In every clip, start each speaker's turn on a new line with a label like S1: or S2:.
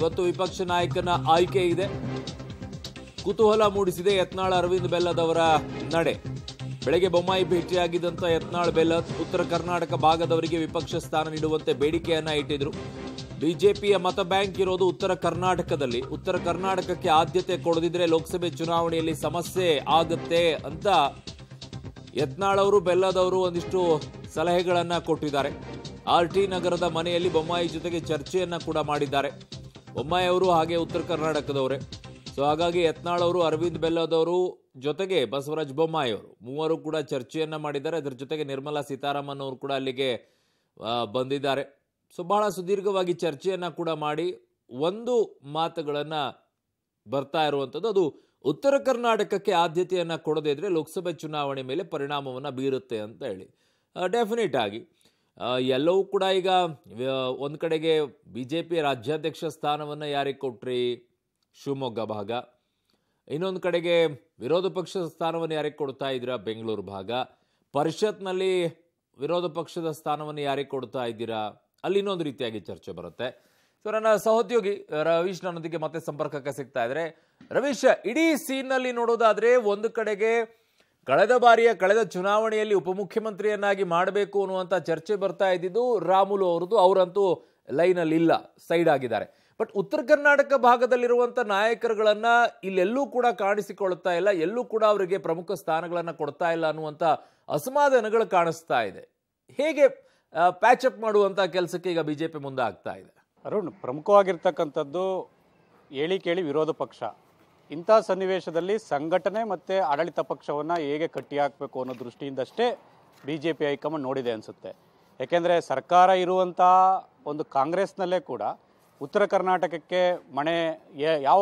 S1: ಇವತ್ತು ವಿಪಕ್ಷ ನಾಯಕನ ಆಯ್ಕೆ ಇದೆ ಕುತೂಹಲ ಮೂಡಿಸಿದೆ ಯತ್ನಾಳ್ ಅರವಿಂದ್ ಬೆಲ್ಲದವರ ನಡೆ ಬೆಳಗ್ಗೆ ಬೊಮ್ಮಾಯಿ ಭೇಟಿಯಾಗಿದ್ದಂತ ಯತ್ನಾಳ್ ಬೆಲ್ಲದ್ ಉತ್ತರ ಕರ್ನಾಟಕ ಭಾಗದವರಿಗೆ ವಿಪಕ್ಷ ಸ್ಥಾನ ನೀಡುವಂತೆ ಬೇಡಿಕೆಯನ್ನ ಇಟ್ಟಿದ್ರು ಬಿಜೆಪಿಯ ಮತ ಬ್ಯಾಂಕ್ ಇರೋದು ಉತ್ತರ ಕರ್ನಾಟಕದಲ್ಲಿ ಉತ್ತರ ಕರ್ನಾಟಕಕ್ಕೆ ಆದ್ಯತೆ ಕೊಡದಿದ್ರೆ ಲೋಕಸಭೆ ಚುನಾವಣೆಯಲ್ಲಿ ಸಮಸ್ಯೆ ಆಗುತ್ತೆ ಅಂತ ಯತ್ನಾಳ್ ಅವರು ಬೆಲ್ಲದವರು ಒಂದಿಷ್ಟು ಸಲಹೆಗಳನ್ನ ಕೊಟ್ಟಿದ್ದಾರೆ ಆರ್ ಟಿ ನಗರದ ಮನೆಯಲ್ಲಿ ಬೊಮ್ಮಾಯಿ ಜೊತೆಗೆ ಚರ್ಚೆಯನ್ನ ಕೂಡ ಮಾಡಿದ್ದಾರೆ ಬೊಮ್ಮಾಯಿ ಅವರು ಹಾಗೆ ಉತ್ತರ ಕರ್ನಾಟಕದವರೇ ಸೊ ಹಾಗಾಗಿ ಯತ್ನಾಳ್ ಅವರು ಅರವಿಂದ್ ಬೆಲ್ಲದವರು ಜೊತೆಗೆ ಬಸವರಾಜ್ ಬೊಮ್ಮಾಯಿ ಅವರು ಮೂವರು ಕೂಡ ಚರ್ಚೆಯನ್ನು ಮಾಡಿದ್ದಾರೆ ಅದರ ಜೊತೆಗೆ ನಿರ್ಮಲಾ ಸೀತಾರಾಮನ್ ಅವರು ಕೂಡ ಅಲ್ಲಿಗೆ ಬಂದಿದ್ದಾರೆ ಸೊ ಬಹಳ ಸುದೀರ್ಘವಾಗಿ ಚರ್ಚೆಯನ್ನು ಕೂಡ ಮಾಡಿ ಒಂದು ಮಾತುಗಳನ್ನು ಬರ್ತಾ ಇರುವಂಥದ್ದು ಅದು ಉತ್ತರ ಕರ್ನಾಟಕಕ್ಕೆ ಆದ್ಯತೆಯನ್ನು ಕೊಡದೇ ಇದ್ರೆ ಲೋಕಸಭೆ ಚುನಾವಣೆ ಮೇಲೆ ಪರಿಣಾಮವನ್ನು ಬೀರುತ್ತೆ ಅಂತ ಹೇಳಿ ಡೆಫಿನೆಟ್ ಆಗಿ ಎಲ್ಲವೂ ಕೂಡ ಈಗ ಒಂದು ಕಡೆಗೆ ಬಿ ಜೆ ಪಿ ರಾಜ್ಯಾಧ್ಯಕ್ಷ ಸ್ಥಾನವನ್ನು ಯಾರಿಗೆ ಕೊಟ್ರಿ ಶಿವಮೊಗ್ಗ ಭಾಗ ಇನ್ನೊಂದು ಕಡೆಗೆ ವಿರೋಧ ಪಕ್ಷದ ಸ್ಥಾನವನ್ನು ಯಾರಿಗೆ ಕೊಡ್ತಾ ಇದ್ದೀರಾ ಬೆಂಗಳೂರು ಭಾಗ ಪರಿಷತ್ನಲ್ಲಿ ವಿರೋಧ ಪಕ್ಷದ ಸ್ಥಾನವನ್ನು ಯಾರಿಗೆ ಕೊಡ್ತಾ ಇದ್ದೀರಾ ಅಲ್ಲಿ ಇನ್ನೊಂದು ರೀತಿಯಾಗಿ ಚರ್ಚೆ ಬರುತ್ತೆ ಸೊ ನನ್ನ ಸಹೋದ್ಯೋಗಿ ರವೀಶ್ ನನ್ನೊಂದಿಗೆ ಮತ್ತೆ ಸಂಪರ್ಕಕ್ಕೆ ಸಿಗ್ತಾ ಇದ್ರೆ ರವೀಶ್ ಇಡೀ ಸೀನ್ನಲ್ಲಿ ನೋಡೋದಾದರೆ ಒಂದು ಕಡೆಗೆ ಕಳೆದ ಬಾರಿಯ ಕಳೆದ ಚುನಾವಣೆಯಲ್ಲಿ ಉಪಮುಖ್ಯಮಂತ್ರಿಯನ್ನಾಗಿ ಮಾಡಬೇಕು ಅನ್ನುವಂಥ ಚರ್ಚೆ ಬರ್ತಾ ಇದ್ದಿದ್ದು ರಾಮುಲು ಅವರದ್ದು ಅವರಂತೂ ಲೈನಲ್ಲಿ ಇಲ್ಲ ಸೈಡ್ ಆಗಿದ್ದಾರೆ ಬಟ್ ಉತ್ತರ ಕರ್ನಾಟಕ ಭಾಗದಲ್ಲಿರುವಂಥ ನಾಯಕರುಗಳನ್ನು ಇಲ್ಲೆಲ್ಲೂ ಕೂಡ ಕಾಣಿಸಿಕೊಳ್ತಾ ಇಲ್ಲ ಎಲ್ಲೂ ಕೂಡ ಅವರಿಗೆ ಪ್ರಮುಖ ಸ್ಥಾನಗಳನ್ನು ಕೊಡ್ತಾ ಇಲ್ಲ ಅನ್ನುವಂಥ ಅಸಮಾಧಾನಗಳು ಕಾಣಿಸ್ತಾ ಇದೆ ಹೇಗೆ
S2: ಪ್ಯಾಚಪ್ ಮಾಡುವಂಥ ಕೆಲಸಕ್ಕೆ ಈಗ ಬಿ ಜೆ ಪಿ ಮುಂದೆ ಆಗ್ತಾ ಇದೆ ಅರುಣ್ ಪ್ರಮುಖವಾಗಿರ್ತಕ್ಕಂಥದ್ದು ಹೇಳಿ ಕೇಳಿ ವಿರೋಧ ಪಕ್ಷ ಇಂಥ ಸನ್ನಿವೇಶದಲ್ಲಿ ಸಂಘಟನೆ ಮತ್ತು ಆಡಳಿತ ಪಕ್ಷವನ್ನು ಹೇಗೆ ಹಾಕಬೇಕು ಅನ್ನೋ ದೃಷ್ಟಿಯಿಂದಷ್ಟೇ ಬಿ ಜೆ ಪಿ ಹೈಕಮಾಂಡ್ ನೋಡಿದೆ ಅನಿಸುತ್ತೆ ಏಕೆಂದರೆ ಸರ್ಕಾರ ಇರುವಂಥ ಒಂದು ಕಾಂಗ್ರೆಸ್ನಲ್ಲೇ ಕೂಡ ಉತ್ತರ ಕರ್ನಾಟಕಕ್ಕೆ ಮಣೆ ಯಾವ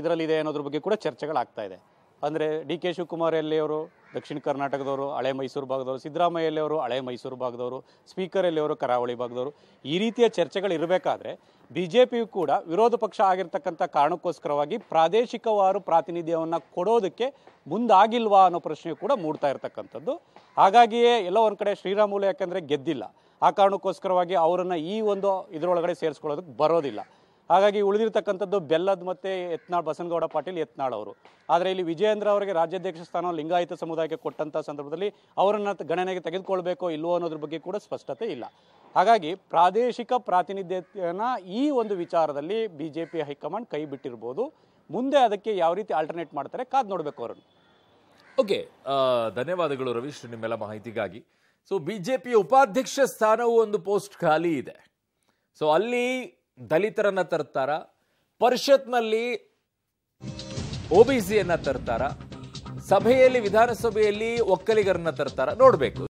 S2: ಇದರಲ್ಲಿದೆ ಅನ್ನೋದ್ರ ಬಗ್ಗೆ ಕೂಡ ಚರ್ಚೆಗಳಾಗ್ತಾ ಇದೆ ಅಂದರೆ ಡಿ ಕೆ ಶಿವಕುಮಾರ್ ಅವರು ದಕ್ಷಿಣ ಕರ್ನಾಟಕದವರು ಹಳೆ ಮೈಸೂರು ಭಾಗದವರು ಸಿದ್ದರಾಮಯ್ಯಲ್ಲಿಯವರು ಹಳೆ ಮೈಸೂರು ಭಾಗದವರು ಸ್ಪೀಕರ್ ಕರಾವಳಿ ಭಾಗದವರು ಈ ರೀತಿಯ ಚರ್ಚೆಗಳು ಇರಬೇಕಾದ್ರೆ ಬಿ ಜೆ ಪಿಯು ಕೂಡ ವಿರೋಧ ಪಕ್ಷ ಆಗಿರ್ತಕ್ಕಂಥ ಕಾರಣಕ್ಕೋಸ್ಕರವಾಗಿ ಪ್ರಾದೇಶಿಕವಾರು ಪ್ರಾತಿನಿಧ್ಯವನ್ನು ಕೊಡೋದಕ್ಕೆ ಮುಂದಾಗಿಲ್ವಾ ಅನ್ನೋ ಪ್ರಶ್ನೆ ಕೂಡ ಮೂಡ್ತಾ ಇರತಕ್ಕಂಥದ್ದು ಹಾಗಾಗಿಯೇ ಎಲ್ಲ ಒಂದು ಕಡೆ ಶ್ರೀರಾಮುಲು ಯಾಕೆಂದರೆ ಗೆದ್ದಿಲ್ಲ ಆ ಕಾರಣಕ್ಕೋಸ್ಕರವಾಗಿ ಅವರನ್ನು ಈ ಒಂದು ಇದರೊಳಗಡೆ ಸೇರಿಸ್ಕೊಳ್ಳೋದಕ್ಕೆ ಬರೋದಿಲ್ಲ ಹಾಗಾಗಿ ಉಳಿದಿರ್ತಕ್ಕಂಥದ್ದು ಬೆಲ್ಲದ್ ಮತ್ತು ಯತ್ನಾಳ್ ಬಸನಗೌಡ ಪಾಟೀಲ್ ಯತ್ನಾಳ್ ಅವರು ಆದರೆ ಇಲ್ಲಿ ವಿಜಯೇಂದ್ರ ಅವರಿಗೆ ರಾಜ್ಯಾಧ್ಯಕ್ಷ ಸ್ಥಾನ ಲಿಂಗಾಯತ ಸಮುದಾಯಕ್ಕೆ ಕೊಟ್ಟಂಥ ಸಂದರ್ಭದಲ್ಲಿ ಅವರನ್ನು ಗಣನೆಗೆ ತೆಗೆದುಕೊಳ್ಬೇಕೋ ಇಲ್ಲವೋ ಅನ್ನೋದ್ರ ಬಗ್ಗೆ ಕೂಡ ಸ್ಪಷ್ಟತೆ ಇಲ್ಲ ಹಾಗಾಗಿ ಪ್ರಾದೇಶಿಕ ಪ್ರಾತಿನಿಧ್ಯತೆಯನ್ನ ಈ ಒಂದು ವಿಚಾರದಲ್ಲಿ ಬಿ ಜೆ ಪಿ ಹೈಕಮಾಂಡ್ ಕೈ ಬಿಟ್ಟಿರ್ಬೋದು ಮುಂದೆ ಅದಕ್ಕೆ ಯಾವ ರೀತಿ ಆಲ್ಟರ್ನೇಟ್ ಮಾಡ್ತಾರೆ ಕಾದು ನೋಡಬೇಕು ಅವರನ್ನು
S1: ಓಕೆ ಧನ್ಯವಾದಗಳು ರವೀಶ್ ನಿಮ್ಮೆಲ್ಲ ಮಾಹಿತಿಗಾಗಿ ಸೊ ಬಿ ಜೆ ಉಪಾಧ್ಯಕ್ಷ ಸ್ಥಾನವು ಒಂದು ಪೋಸ್ಟ್ ಖಾಲಿ ಇದೆ ಸೊ ಅಲ್ಲಿ ದಲಿತರನ್ನ ತರ್ತಾರ ಪರಿಷತ್ನಲ್ಲಿ ಒ ಬಿ ಸಿಯನ್ನ ತರ್ತಾರ ಸಭೆಯಲ್ಲಿ ವಿಧಾನಸಭೆಯಲ್ಲಿ ಒಕ್ಕಲಿಗರನ್ನ ತರ್ತಾರ ನೋಡಬೇಕು